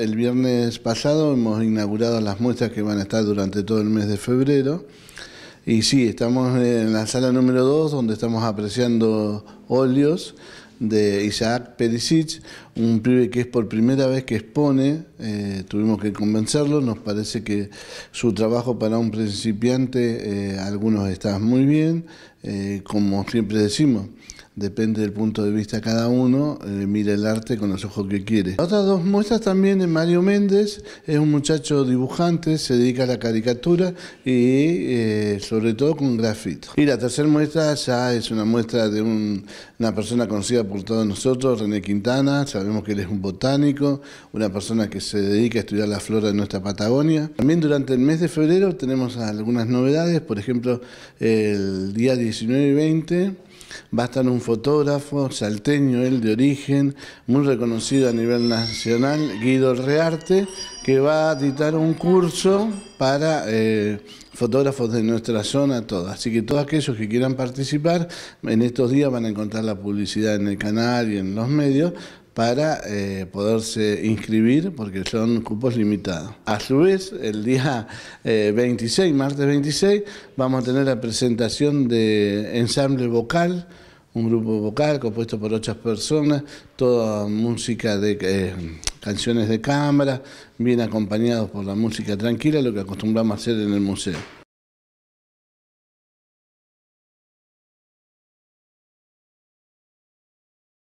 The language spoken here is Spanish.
El viernes pasado hemos inaugurado las muestras que van a estar durante todo el mes de febrero. Y sí, estamos en la sala número 2 donde estamos apreciando óleos de Isaac Perisic, un pibe que es por primera vez que expone, eh, tuvimos que convencerlo, nos parece que su trabajo para un principiante, eh, algunos está muy bien, eh, como siempre decimos, depende del punto de vista cada uno, eh, mira el arte con los ojos que quiere. otras dos muestras también de Mario Méndez, es un muchacho dibujante, se dedica a la caricatura y eh, sobre todo con grafito. Y la tercera muestra ya es una muestra de una persona conocida por todos nosotros, René Quintana, sabemos que él es un botánico, una persona que se dedica a estudiar la flora de nuestra Patagonia. También durante el mes de febrero tenemos algunas novedades, por ejemplo, el día 19 y 20 va a estar un fotógrafo salteño, él de origen, muy reconocido a nivel nacional, Guido Rearte, que va a editar un curso para eh, fotógrafos de nuestra zona toda. Así que todos aquellos que quieran participar, en estos días van a encontrar la publicidad en el canal y en los medios para eh, poderse inscribir porque son cupos limitados. A su vez, el día 26, eh, martes 26, vamos a tener la presentación de ensamble vocal, un grupo vocal compuesto por ocho personas, toda música de canciones de cámara, bien acompañados por la música tranquila, lo que acostumbramos a hacer en el museo.